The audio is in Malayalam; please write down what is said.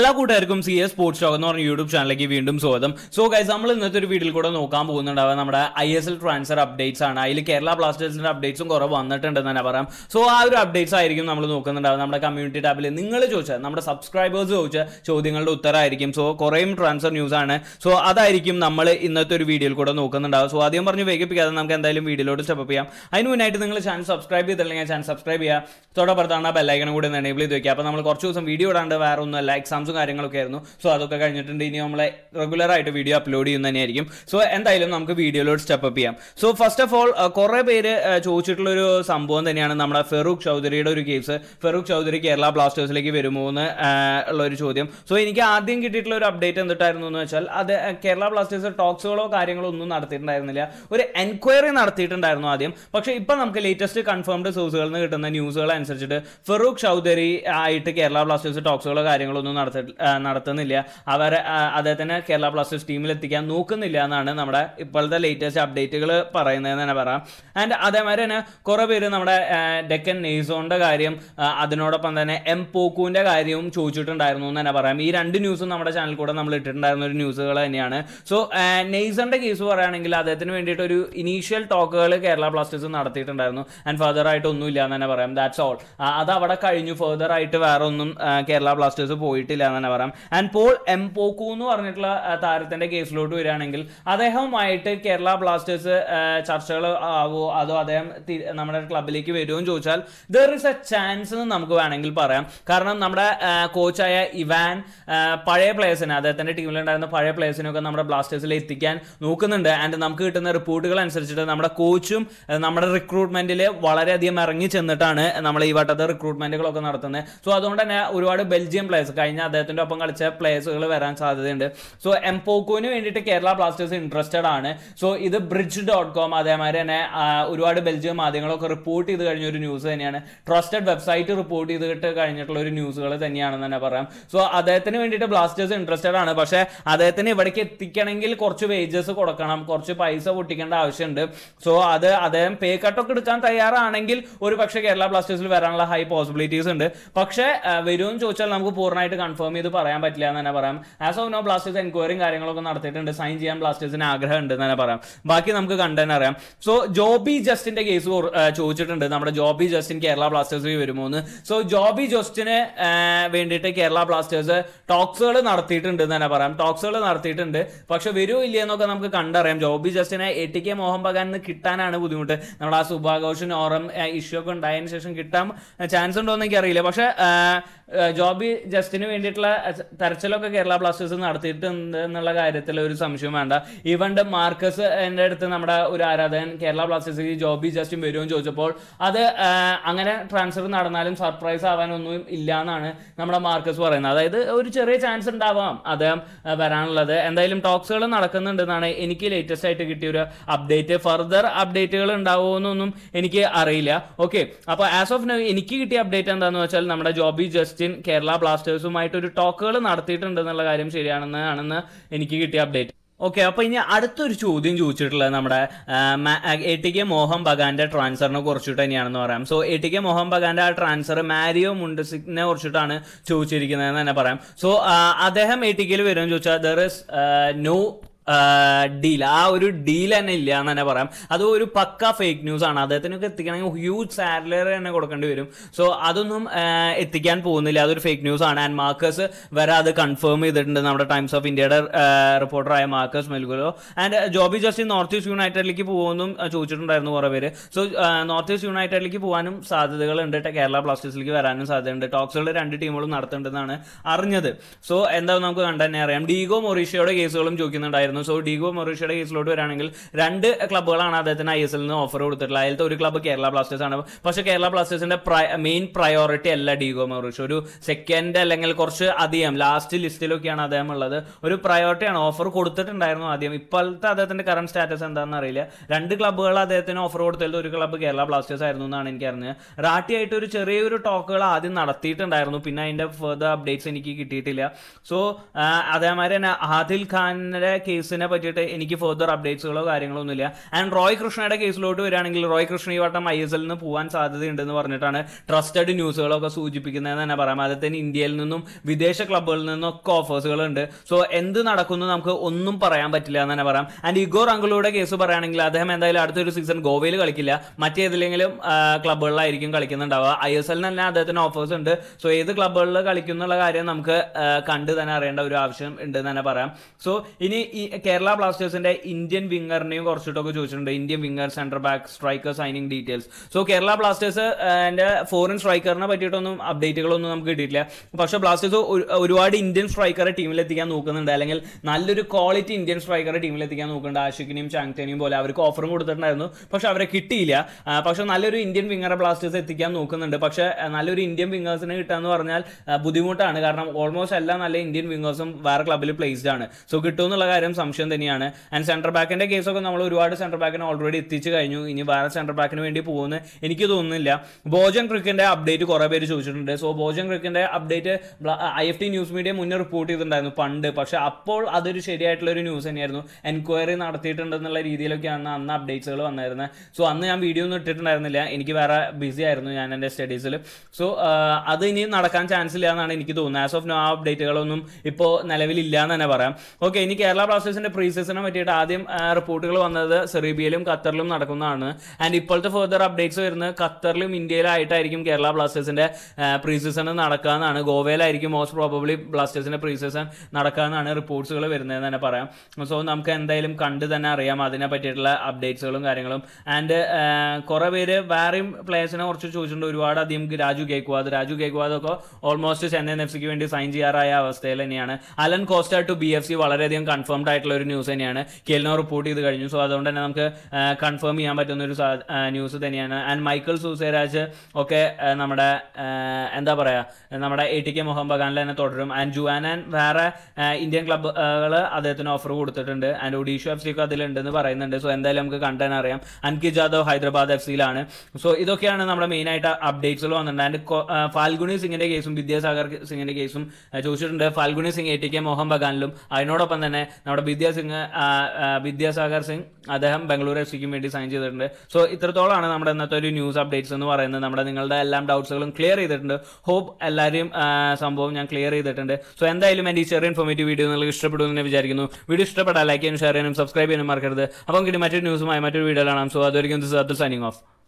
എല്ലാ കൂട്ടുകാർക്കും സി എസ് സ്പോർട്സ് ടോക്ക് എന്ന് പറഞ്ഞ യൂട്യൂബ് ചാനലിലേക്ക് വീണ്ടും സ്വാഗതം സോ ഗൈസ് നമ്മൾ ഇന്നത്തെ ഒരു വീഡിയോയിൽ കൂടെ നോക്കാൻ പോകുന്നുണ്ടാവുക നമ്മുടെ I S L transfer updates ആണ് അതിൽ കേരള ബ്ലാസ്റ്റേഴ്സിന്റെ അപ്ഡേറ്റ്സും കുറെ വന്നിട്ടുണ്ട് തന്നെ പറയാം സോ ആ ഒരു അപ്ഡേറ്റ്സ് ആയിരിക്കും നമ്മൾ നോക്കുന്നുണ്ടാവുക നമ്മുടെ കമ്മ്യൂണിറ്റി ടാബിൽ നിങ്ങൾ ചോദിച്ച നമ്മുടെ സബ്സ്ക്രൈബേഴ്സ് ചോദിച്ച ചോദ്യങ്ങളുടെ ഉത്തരമായിരിക്കും സോ കുറേയും ട്രാൻസ്ഫർ ന്യൂസ് ആണ് സോ അതായിരിക്കും നമ്മൾ ഇന്നത്തെ ഒരു വീഡിയോയിൽ കൂടെ നോക്കുന്നുണ്ടാവുക സോ ആദ്യം പറഞ്ഞ് വേഗിപ്പിക്കാതെ നമുക്ക് എന്തായാലും വീഡിയോയിലോട് സ്റ്റെപ്പ് ചെയ്യാം അതിന് മുന്നായിട്ട് നിങ്ങൾ ചാനൽ സബ്സ്ക്രൈബ് ചെയ്തില്ലെങ്കിൽ ചാനൽ സബ്സ്ക്രൈബ് ചെയ്യുക തൊട്ടപ്പുറത്താണ് ബെല്ലൈക്കണം കൂടി എനേബിൾ ചെയ്ത് വയ്ക്കുക അപ്പോൾ നമ്മൾ കുറച്ച് ദിവസം വീഡിയോ ഇടാണ്ട് വേറെ ഒന്നും അല്ല എക്സാംസ് എക്സാംസും കാര്യങ്ങളൊക്കെ ആയിരുന്നു സോ അതൊക്കെ കഴിഞ്ഞിട്ടുണ്ട് ഇനി നമ്മളെ റെഗുലർ ആയിട്ട് വീഡിയോ അപ്ലോഡ് തന്നെയായിരിക്കും സോ എന്തായാലും നമുക്ക് വീഡിയോയിലോട്ട് സ്റ്റെപ്പ് ചെയ്യാം സോ ഫസ്റ്റ് ഓഫ് ഓൾ കുറേ പേര് ചോദിച്ചിട്ടുള്ള ഒരു സംഭവം തന്നെയാണ് നമ്മുടെ ഫെറൂഖ് ചൗധരിയുടെ ഒരു കേസ് ഫെറൂഖ് ചൗധരി കേരള ബ്ലാസ്റ്റേഴ്സിലേക്ക് വരുമോ എന്ന് ഉള്ള ഒരു ചോദ്യം സോ എനിക്ക് ആദ്യം കിട്ടിയിട്ടുള്ള ഒരു അപ്ഡേറ്റ് എന്തിട്ടായിരുന്നു എന്ന് വെച്ചാൽ അത് കേരള ബ്ലാസ്റ്റേഴ്സ് ടോക്സുകളോ കാര്യങ്ങളോ ഒന്നും നടത്തിയിട്ടുണ്ടായിരുന്നില്ല ഒരു എൻക്വയറി നടത്തിയിട്ടുണ്ടായിരുന്നു ആദ്യം പക്ഷേ ഇപ്പം നമുക്ക് ലേറ്റസ്റ്റ് കൺഫേംഡ് സോഴ്സുകളിൽ നിന്ന് കിട്ടുന്ന ന്യൂസുകൾ അനുസരിച്ചിട്ട് ഫെറൂഖ് ചൗധരി ആയിട്ട് കേരള ബ്ലാസ്റ്റേഴ്സ് ടോക്സുകളോ കാര്യങ്ങളോ ഒന്നും നടത്തി നടത്തുന്നില്ല അവർ അദ്ദേഹത്തിന് കേരള ബ്ലാസ്റ്റേഴ്സ് ടീമിൽ എത്തിക്കാൻ നോക്കുന്നില്ല എന്നാണ് നമ്മുടെ ഇപ്പോഴത്തെ ലേറ്റസ്റ്റ് അപ്ഡേറ്റുകൾ പറയുന്നതെന്ന് തന്നെ പറയാം ആൻഡ് അതേമാതിരി തന്നെ കുറേ പേര് നമ്മുടെ ഡെക്കൻ നെയ്സോണിൻ്റെ കാര്യം അതിനോടൊപ്പം തന്നെ എം പോക്കുവിൻ്റെ കാര്യവും ചോദിച്ചിട്ടുണ്ടായിരുന്നു എന്ന് തന്നെ പറയാം ഈ രണ്ട് ന്യൂസും നമ്മുടെ ചാനൽ കൂടെ നമ്മൾ ഇട്ടിട്ടുണ്ടായിരുന്ന ഒരു ന്യൂസുകൾ തന്നെയാണ് സോ നെയ്സറിൻ്റെ കേസ് പറയുകയാണെങ്കിൽ അദ്ദേഹത്തിന് വേണ്ടിയിട്ട് ഒരു ഇനീഷ്യൽ ടോക്കുകൾ കേരള ബ്ലാസ്റ്റേഴ്സ് നടത്തിയിട്ടുണ്ടായിരുന്നു ആൻഡ് ഫർദർ ആയിട്ട് ഒന്നുമില്ല എന്ന് തന്നെ പറയാം ദാറ്റ്സ് ഓൾ അത് അവിടെ കഴിഞ്ഞു ഫർദർ ആയിട്ട് വേറെ ഒന്നും കേരള ബ്ലാസ്റ്റേഴ്സ് പോയിട്ടില്ല ഇല്ലെന്ന് തന്നെ പറയാം ആൻഡ് പോൾ എം പോക്കു എന്ന് പറഞ്ഞിട്ടുള്ള താരത്തിന്റെ കേസിലോട്ട് വരികയാണെങ്കിൽ അദ്ദേഹവുമായിട്ട് കേരള ബ്ലാസ്റ്റേഴ്സ് ചർച്ചകൾ ആവോ അതോ അദ്ദേഹം നമ്മുടെ ക്ലബിലേക്ക് വരുമോ എന്ന് ചോദിച്ചാൽ ദർ ഇസ് എ ചാൻസ് എന്ന് നമുക്ക് വേണമെങ്കിൽ പറയാം കാരണം നമ്മുടെ കോച്ചായ ഇവാൻ പഴയ പ്ലേയേഴ്സിനെ അദ്ദേഹത്തിന്റെ ടീമിലുണ്ടായിരുന്ന പഴയ പ്ലേയേഴ്സിനൊക്കെ നമ്മുടെ ബ്ലാസ്റ്റേഴ്സിൽ എത്തിക്കാൻ നോക്കുന്നുണ്ട് ആൻഡ് നമുക്ക് കിട്ടുന്ന റിപ്പോർട്ടുകൾ അനുസരിച്ചിട്ട് നമ്മുടെ കോച്ചും നമ്മുടെ റിക്രൂട്ട്മെന്റിൽ വളരെയധികം ഇറങ്ങി ചെന്നിട്ടാണ് നമ്മൾ ഈ വട്ടത്തെ റിക്രൂട്ട്മെന്റുകളൊക്കെ നടത്തുന്നത് സോ അതുകൊണ്ട് തന്നെ ഒരുപാട് ബെൽജിയം പ്ലേയേഴ്സ് കഴിഞ്ഞ അദ്ദേഹത്തിൻ്റെ ഒപ്പം കളിച്ച പ്ലേയേഴ്സുകൾ വരാൻ സാധ്യതയുണ്ട് സോ എംപോക്കോന് വേണ്ടിയിട്ട് കേരള ബ്ലാസ്റ്റേഴ്സ് ഇൻട്രസ്റ്റഡ് ആണ് സോ ഇത് ബ്രിഡ്ജ് ഡോട്ട് കോം അതേമാതിരി തന്നെ ഒരുപാട് ബെൽജിയം മാധ്യമങ്ങളൊക്കെ റിപ്പോർട്ട് ചെയ്ത് കഴിഞ്ഞ ഒരു ന്യൂസ് തന്നെയാണ് ട്രസ്റ്റഡ് വെബ്സൈറ്റ് റിപ്പോർട്ട് ചെയ്തിട്ട് കഴിഞ്ഞിട്ടുള്ള ഒരു ന്യൂസുകൾ തന്നെയാണെന്ന് തന്നെ പറയാം സോ അദ്ദേഹത്തിന് വേണ്ടിയിട്ട് ബ്ലാസ്റ്റേഴ്സ് ഇൻട്രസ്റ്റഡ് ആണ് പക്ഷേ അദ്ദേഹത്തിന് ഇവിടേക്ക് എത്തിക്കണമെങ്കിൽ കുറച്ച് വേജസ് കൊടുക്കണം കുറച്ച് പൈസ പൊട്ടിക്കേണ്ട ആവശ്യമുണ്ട് സോ അത് അദ്ദേഹം പേ കട്ടൊക്കെ എടുക്കാൻ തയ്യാറാണെങ്കിൽ ഒരു പക്ഷേ കേരള ബ്ലാസ്റ്റേഴ്സിൽ വരാനുള്ള ഹൈ പോസിബിലിറ്റീസ് ഉണ്ട് പക്ഷേ വരുമെന്ന് ചോദിച്ചാൽ നമുക്ക് പൂർണ്ണമായിട്ട് കൺഫേം കൺഫേം ചെയ്ത് പറയാൻ പറ്റില്ല എന്ന് തന്നെ പറയാം ആസ് ഓഫ് നോ ബ്ലാസ്റ്റേഴ്സ് എൻക്വയറിയും കാര്യങ്ങളൊക്കെ നടത്തിയിട്ടുണ്ട് സൈൻ ചെയ്യാൻ ബ്ലാസ്റ്റേഴ്സിന് ആഗ്രഹം ഉണ്ട് എന്ന് തന്നെ പറയാം ബാക്കി നമുക്ക് കണ്ടതന്നെ അറിയാം സോ ജോബി ജസ്റ്റിന്റെ കേസ് ചോദിച്ചിട്ടുണ്ട് നമ്മുടെ ജോബി ജസ്റ്റിൻ കേരള ബ്ലാസ്റ്റേഴ്സിൽ വരുമോ എന്ന് സോ ജോബി ജസ്റ്റിന് വേണ്ടിയിട്ട് കേരള ബ്ലാസ്റ്റേഴ്സ് ടോക്സുകൾ നടത്തിയിട്ടുണ്ട് എന്ന് തന്നെ പറയാം ടോക്സുകൾ നടത്തിയിട്ടുണ്ട് പക്ഷെ വരുമോ ഇല്ലയെന്നൊക്കെ നമുക്ക് കണ്ടറിയാം ജോബി ജസ്റ്റിനെ എ ടി കെ മോഹൻ ബഗാനിന്ന് കിട്ടാനാണ് ബുദ്ധിമുട്ട് നമ്മുടെ ആ സുഭാഘോഷൻ ഓറം ഇഷ്യൂ ഒക്കെ ഉണ്ടായതിനു ശേഷം കിട്ടാൻ ചാൻസ് ഉണ്ടോ എന്ന് അറിയില്ല പക്ഷേ ജോബി ജസ്റ്റിന് വേണ്ടിയിട്ടുള്ള തെരച്ചിലൊക്കെ കേരള ബ്ലാസ്റ്റേഴ്സ് നടത്തിയിട്ടുണ്ട് എന്നുള്ള കാര്യത്തിൽ ഒരു സംശയം വേണ്ട ഈവൻ മാർക്കസ് എൻ്റെ അടുത്ത് നമ്മുടെ ഒരു ആരാധകൻ കേരള ബ്ലാസ്റ്റേഴ്സ് ഈ ജോബി ജസ്റ്റിൻ വരുമെന്ന് ചോദിച്ചപ്പോൾ അത് അങ്ങനെ ട്രാൻസ്ഫർ നടന്നാലും സർപ്രൈസ് ആവാനൊന്നും ഇല്ല എന്നാണ് നമ്മുടെ മാർക്കസ് പറയുന്നത് അതായത് ഒരു ചെറിയ ചാൻസ് ഉണ്ടാവാം അദ്ദേഹം വരാനുള്ളത് എന്തായാലും ടോക്സുകൾ നടക്കുന്നുണ്ടെന്നാണ് എനിക്ക് ലേറ്റസ്റ്റ് ആയിട്ട് കിട്ടിയ ഒരു അപ്ഡേറ്റ് ഫർദർ അപ്ഡേറ്റുകൾ ഉണ്ടാവുമെന്നൊന്നും എനിക്ക് അറിയില്ല ഓക്കെ അപ്പോൾ ആസ് ഓഫ് നൗ എനിക്ക് കിട്ടിയ അപ്ഡേറ്റ് എന്താണെന്ന് വെച്ചാൽ നമ്മുടെ ജോബി ജസ്റ്റ് ക്രിസ്ത്യൻ കേരള ബ്ലാസ്റ്റേഴ്സുമായിട്ട് ഒരു ടോക്കുകൾ നടത്തിയിട്ടുണ്ട് എന്നുള്ള കാര്യം ശരിയാണെന്ന് ആണെന്ന് എനിക്ക് കിട്ടിയ അപ്ഡേറ്റ് ഓക്കെ അപ്പോൾ ഇനി അടുത്തൊരു ചോദ്യം ചോദിച്ചിട്ടുള്ളത് നമ്മുടെ എ ടി കെ മോഹൻ ബഗാന്റെ ട്രാൻസ്ഫറിനെ കുറിച്ചിട്ട് തന്നെയാണെന്ന് പറയാം so A T K Mohun ബഗാന്റെ ആ ട്രാൻസ്ഫർ മാരിയോ മുണ്ടസിനെ കുറിച്ചിട്ടാണ് എന്ന് തന്നെ പറയാം സോ അദ്ദേഹം എ ടി കെയിൽ വരുമെന്ന് ചോദിച്ചാൽ ദർ ഇസ് നോ ഡീൽ ആ ഒരു ഡീൽ തന്നെ ഇല്ല എന്ന് തന്നെ പറയാം അത് ഒരു പക്ക ഫേക്ക് ന്യൂസ് ആണ് അദ്ദേഹത്തിനൊക്കെ എത്തിക്കണമെങ്കിൽ ഹ്യൂജ് സാലറി തന്നെ കൊടുക്കേണ്ടി വരും സോ അതൊന്നും എത്തിക്കാൻ പോകുന്നില്ല അതൊരു ഫേക്ക് ന്യൂസ് ആണ് ആൻഡ് മാർക്കസ് വരെ അത് കൺഫേം ചെയ്തിട്ടുണ്ട് നമ്മുടെ ടൈംസ് ഓഫ് ഇന്ത്യയുടെ റിപ്പോർട്ടറായ Marcus Mergulhao and Joby Justin North East യുണൈറ്റഡിലേക്ക് പോകുമെന്നും ചോദിച്ചിട്ടുണ്ടായിരുന്നു കുറേ പേര് സോ നോർത്ത് ഈസ്റ്റ് യുണൈറ്റഡിലേക്ക് പോകാനും സാധ്യതകളുണ്ട് കേരള ബ്ലാസ്റ്റേഴ്സിലേക്ക് വരാനും സാധ്യതയുണ്ട് ടോക്സുകൾ രണ്ട് ടീമുകളും നടത്തേണ്ടതെന്നാണ് അറിഞ്ഞത് സോ എന്താ നമുക്ക് കണ്ടു തന്നെ അറിയാം ഡീഗോ മൊറീഷ്യയുടെ കേസുകളും ചോദിക്കുന്നുണ്ടായിരുന്നു ഉണ്ടായിരുന്നു സോ ഡിഗോ മൊറീഷയുടെ കേസിലോട്ട് വരാണെങ്കിൽ രണ്ട് ക്ലബ്ബുകളാണ് അദ്ദേഹത്തിന് ഐ എസ് എൽ നിന്ന് ഓഫർ കൊടുത്തിട്ടുള്ളത് അതിലത്തെ ഒരു ക്ലബ്ബ് കേരള ബ്ലാസ്റ്റേഴ്സ് ആണ് പക്ഷേ കേരള ബ്ലാസ്റ്റേഴ്സിന്റെ മെയിൻ പ്രയോറിറ്റി അല്ല ഡിഗോ മൊറീഷ ഒരു സെക്കൻഡ് അല്ലെങ്കിൽ കുറച്ച് അധികം ലാസ്റ്റ് ലിസ്റ്റിലൊക്കെയാണ് അദ്ദേഹം ഉള്ളത് ഒരു പ്രയോറിറ്റിയാണ് ഓഫർ കൊടുത്തിട്ടുണ്ടായിരുന്നു ആദ്യം ഇപ്പോഴത്തെ അദ്ദേഹത്തിന്റെ കറണ്ട് സ്റ്റാറ്റസ് എന്താണെന്ന് അറിയില്ല രണ്ട് ക്ലബ്ബുകൾ അദ്ദേഹത്തിന് ഓഫർ കൊടുത്തത് ഒരു ക്ലബ്ബ് കേരള ബ്ലാസ്റ്റേഴ്സ് ആയിരുന്നു എന്നാണ് എനിക്ക് അറിഞ്ഞത് റാട്ടിയായിട്ട് ഒരു ചെറിയൊരു ടോക്കുകൾ ആദ്യം നടത്തിയിട്ടുണ്ടായിരുന്നു പിന്നെ അതിന്റെ ഫെർദർ അപ്ഡേറ്റ്സ് എനിക്ക് കിട്ടിയിട്ടില്ല സോ അതേമാതിരി തന്നെ ആദിൽ ഖാനിന്റെ കേസ് കേസിനെ പറ്റിയിട്ട് എനിക്ക് ഫർദർ അപ്ഡേറ്റ്സുകളോ കാര്യങ്ങളോ ഒന്നുമില്ല ആൻഡ് റോയ് കൃഷ്ണയുടെ കേസിലോട്ട് വരികയാണെങ്കിൽ റോയ് കൃഷ്ണ ഈ വട്ടം ഐ എസ് എല്ലിൽ നിന്ന് പോകാൻ സാധ്യതയുണ്ടെന്ന് പറഞ്ഞിട്ടാണ് ട്രസ്റ്റഡ് ന്യൂസുകളൊക്കെ സൂചിപ്പിക്കുന്നതെന്ന് തന്നെ പറയാം അതിൽ തന്നെ ഇന്ത്യയിൽ നിന്നും വിദേശ ക്ലബ്ബുകളിൽ നിന്നൊക്കെ ഓഫേഴ്സുകളുണ്ട് സോ എന്ത് നടക്കുന്നു നമുക്ക് ഒന്നും പറയാൻ പറ്റില്ല എന്ന് തന്നെ പറയാം ആൻഡ് ഇഗോർ അങ്കിളുടെ കേസ് പറയുകയാണെങ്കിൽ അദ്ദേഹം എന്തായാലും അടുത്തൊരു സീസൺ ഗോവയിൽ കളിക്കില്ല മറ്റേതിലെങ്കിലും ക്ലബ്ബുകളിലായിരിക്കും കളിക്കുന്നുണ്ടാവുക ഐ എസ് എല്ലിന് തന്നെ അദ്ദേഹത്തിന് ഓഫേഴ്സ് ഉണ്ട് സോ ഏത് ക്ലബ്ബുകളിൽ കളിക്കുന്നുള്ള കാര്യം നമുക്ക് കണ്ട് തന്നെ അറിയേണ്ട ഒരു ആവശ്യം ഉണ്ട് എന്ന് തന്നെ പറയാം സോ ഇനി ഈ കേരള ബ്ലാസ്റ്റേഴ്സിന്റെ ഇന്ത്യൻ വിങ്ങറിനെയും കുറച്ചിട്ടൊക്കെ ചോദിച്ചിട്ടുണ്ട് Indian winger centre back striker signing details so Kerala Blasters എൻ്റെ ഫോറിൻ സ്ട്രൈക്കറിനെ പറ്റിയിട്ടൊന്നും അപ്ഡേറ്റുകളൊന്നും നമുക്ക് കിട്ടിയിട്ടില്ല പക്ഷെ ബ്ലാസ്റ്റേഴ്സ് ഒരുപാട് ഇന്ത്യൻ സ്ട്രൈക്കറെ ടീമിലെത്തിക്കാൻ നോക്കുന്നുണ്ട് അല്ലെങ്കിൽ നല്ലൊരു ക്വാളിറ്റി ഇന്ത്യൻ സ്ട്രൈക്കറെ ടീമിലെത്തിക്കാൻ നോക്കുന്നുണ്ട് ആഷിഖിനെയും ചാങ്ടനെയും പോലെ അവർക്ക് ഓഫറും കൊടുത്തിട്ടുണ്ടായിരുന്നു പക്ഷെ അവരെ കിട്ടിയില്ല പക്ഷെ നല്ലൊരു ഇന്ത്യൻ വിങ്ങറെ ബ്ലാസ്റ്റേഴ്സ് എത്തിക്കാൻ നോക്കുന്നുണ്ട് പക്ഷെ നല്ലൊരു ഇന്ത്യൻ വിങ്ങേഴ്സിനെ കിട്ടാന്ന് പറഞ്ഞാൽ ബുദ്ധിമുട്ടാണ് കാരണം ഓൾമോസ്റ്റ് എല്ലാ നല്ല ഇന്ത്യൻ വിങ്ങേഴ്സും വേറെ ക്ലബിൽ പ്ലേസ്ഡ് ആണ് സോ കിട്ടുമെന്നുള്ള കാര്യം സംശയം തന്നെയാണ് ആൻഡ് സെൻട്രൽ ബാക്കിൻ്റെ കേസൊക്കെ നമ്മൾ ഒരുപാട് സെൻട്രൽ ബാക്കിനെ ഓൾറെഡി എത്തിച്ചു കഴിഞ്ഞു ഇനി വേറെ സെൻട്രൽ ബാക്കിന് വേണ്ടി പോകുന്നു എനിക്ക് തോന്നുന്നില്ല ബോജൻ ക്രിക്കിൻ്റെ അപ്ഡേറ്റ് കുറേ പേര് ചോദിച്ചിട്ടുണ്ട് സോ ബോജൻ ക്രിക്കിൻ്റെ update I F T news media മുന്നേ റിപ്പോർട്ട് ചെയ്തിട്ടുണ്ടായിരുന്നു പണ്ട് പക്ഷെ അപ്പോൾ അതൊരു ശരിയായിട്ടുള്ള ഒരു ന്യൂസ് തന്നെയായിരുന്നു എൻക്വയറി നടത്തിയിട്ടുണ്ടെന്നുള്ള രീതിയിലൊക്കെയാണ് അന്ന് അപ്ഡേറ്റ്സുകൾ വന്നായിരുന്നത് സോ അന്ന് ഞാൻ വീഡിയോ ഒന്നും ഇട്ടിട്ടുണ്ടായിരുന്നില്ല എനിക്ക് വേറെ ബിസി ആയിരുന്നു ഞാൻ എൻ്റെ സ്റ്റഡീസിൽ സോ അത് ഇനി നടക്കാൻ ചാൻസ് ഇല്ല എന്നാണ് എനിക്ക് തോന്നുന്നത് ആസ് ഓഫ് നോ ആ അപ്ഡേറ്റുകളൊന്നും ഇപ്പോൾ നിലവിലില്ല എന്ന് തന്നെ പറയാം ഓക്കെ ഇനി കേരള ബ്ലാസ്റ്റേഴ്സ് ബ്ലാസ്റ്റേഴ്സിന്റെ പ്രീ സീസണെ പറ്റിയിട്ട് ആദ്യം റിപ്പോർട്ടുകൾ വന്നത് സെറീബിയയിലും ഖത്തറിലും നടക്കുന്നതാണ് ആൻഡ് ഇപ്പോഴത്തെ ഫെർദർ അപ്ഡേറ്റ്സ് വരുന്നത് ഖത്തറിലും ഇന്ത്യയിലായിട്ടായിരിക്കും കേരള ബ്ലാസ്റ്റേഴ്സിന്റെ പ്രീ സീസൺ എന്നാണ് ഗോവയിലായിരിക്കും മോസ്റ്റ് പ്രോബബ്ലി ബ്ലാസ്റ്റേഴ്സിന്റെ പ്രീ സീസൺ എന്നാണ് റിപ്പോർട്ട്സുകൾ വരുന്നതെന്ന് തന്നെ പറയാം സോ നമുക്ക് എന്തായാലും കണ്ട് തന്നെ അറിയാം അതിനെ പറ്റിയിട്ടുള്ള അപ്ഡേറ്റ്സുകളും കാര്യങ്ങളും ആൻഡ് കുറേ പേര് വേറെയും പ്ലേയേഴ്സിനെ കുറച്ച് ചോദിച്ചിട്ടുണ്ട് ഒരുപാട് അധികം രാജു കേക്കുവാദ് രാജു കേക്കുവാദ് ഒക്കെ ഓൾമോസ്റ്റ് ചെന്നൈ എഫ് സിക്ക് വേണ്ടി സൈൻ ചെയ്യാറായ അവസ്ഥയിൽ തന്നെയാണ് Alan Costa to B F C വളരെയധികം കൺഫേംഡ് ആയിട്ട് ആയിട്ടുള്ള ഒരു ന്യൂസ് തന്നെയാണ് കെലിനോ റിപ്പോർട്ട് ചെയ്ത് കഴിഞ്ഞു സോ അതുകൊണ്ട് തന്നെ നമുക്ക് കൺഫേം ചെയ്യാൻ പറ്റുന്ന ഒരു ന്യൂസ് തന്നെയാണ് ആൻഡ് മൈക്കിൾ സൂസേരാജ് ഒക്കെ നമ്മുടെ എന്താ പറയുക നമ്മുടെ എ ടി കെ മുഹമ്മദ് ബഗാനിൽ തന്നെ തുടരും ആൻഡ് ജുവാൻ ആൻഡ് വേറെ ഇന്ത്യൻ ക്ലബ്ബുകൾ അദ്ദേഹത്തിന് ഓഫർ കൊടുത്തിട്ടുണ്ട് ആൻഡ് ഒഡീഷ എഫ് സിക്ക് അതിലുണ്ടെന്ന് പറയുന്നുണ്ട് സോ എന്തായാലും നമുക്ക് കണ്ടാൻ അറിയാം അൻകി ജാദവ് ഹൈദരാബാദ് എഫ് സിയിലാണ് സോ ഇതൊക്കെയാണ് നമ്മുടെ മെയിൻ ആയിട്ട് അപ്ഡേറ്റ്സ് വന്നിട്ടുണ്ട് ആൻഡ് ഫാൽഗുണി സിംഗിന്റെ കേസും വിദ്യാസാഗർ സിംഗിന്റെ കേസും ചോദിച്ചിട്ടുണ്ട് Falguni Singh A T K Mohun ബഗാനിലും അതിനോടൊപ്പം തന്നെ നമ്മുടെ വിദ്യാസിംഗ് വിദ്യാസാഗർ സിംഗ് അദ്ദേഹം ബംഗളൂരു എഫ് സിക്കും വേണ്ടി സൈൻ ചെയ്തിട്ടുണ്ട് സോ ഇത്രത്തോളമാണ് നമ്മുടെ ഇന്നത്തെ ഒരു ന്യൂസ് അപ്ഡേറ്റ്സ് എന്ന് പറയുന്നത് നമ്മുടെ നിങ്ങളുടെ എല്ലാം ഡൗട്ട്സുകളും ക്ലിയർ ചെയ്തിട്ടുണ്ട് ഹോപ്പ് എല്ലാവരും സംഭവം ഞാൻ ക്ലിയർ ചെയ്തിട്ടുണ്ട് സോ എന്തായാലും എൻ്റെ ഈ ചെറിയ ഇൻഫോർമേറ്റീവ് വീഡിയോ നിങ്ങൾക്ക് ഇഷ്ടപ്പെടുന്നു എന്ന് വിചാരിക്കുന്നു വീഡിയോ ഇഷ്ടപ്പെട്ടാൽ ലൈക്ക് ചെയ്യാനും ഷെയർ ചെയ്യാനും സബ്സ്ക്രൈബ് ചെയ്യാനും മറക്കരുത് അപ്പം കിട്ടി മറ്റൊരു ന്യൂസുമായി മറ്റൊരു വീഡിയോ കാണാം സോ അതൊരിക്കും സൈനിങ് ഓഫ്